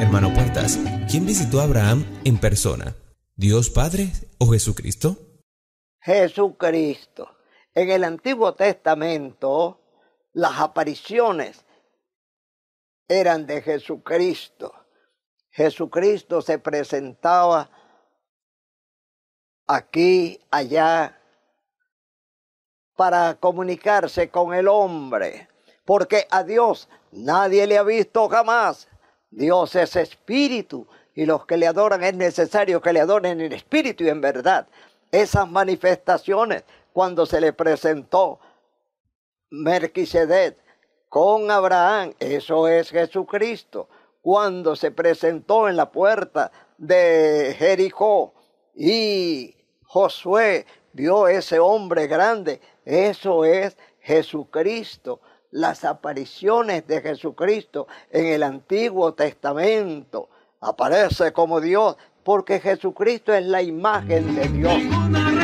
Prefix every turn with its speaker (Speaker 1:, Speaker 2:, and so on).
Speaker 1: Hermano Puertas, ¿quién visitó a Abraham en persona? ¿Dios Padre o
Speaker 2: Jesucristo? Jesucristo. En el Antiguo Testamento las apariciones eran de Jesucristo. Jesucristo se presentaba aquí, allá, para comunicarse con el hombre, porque a Dios nadie le ha visto jamás, Dios es espíritu y los que le adoran es necesario que le adoren en espíritu y en verdad. Esas manifestaciones cuando se le presentó Melquisedec con Abraham, eso es Jesucristo. Cuando se presentó en la puerta de Jericó y Josué vio ese hombre grande, eso es Jesucristo las apariciones de Jesucristo en el Antiguo Testamento. Aparece como Dios porque Jesucristo es la imagen de Dios.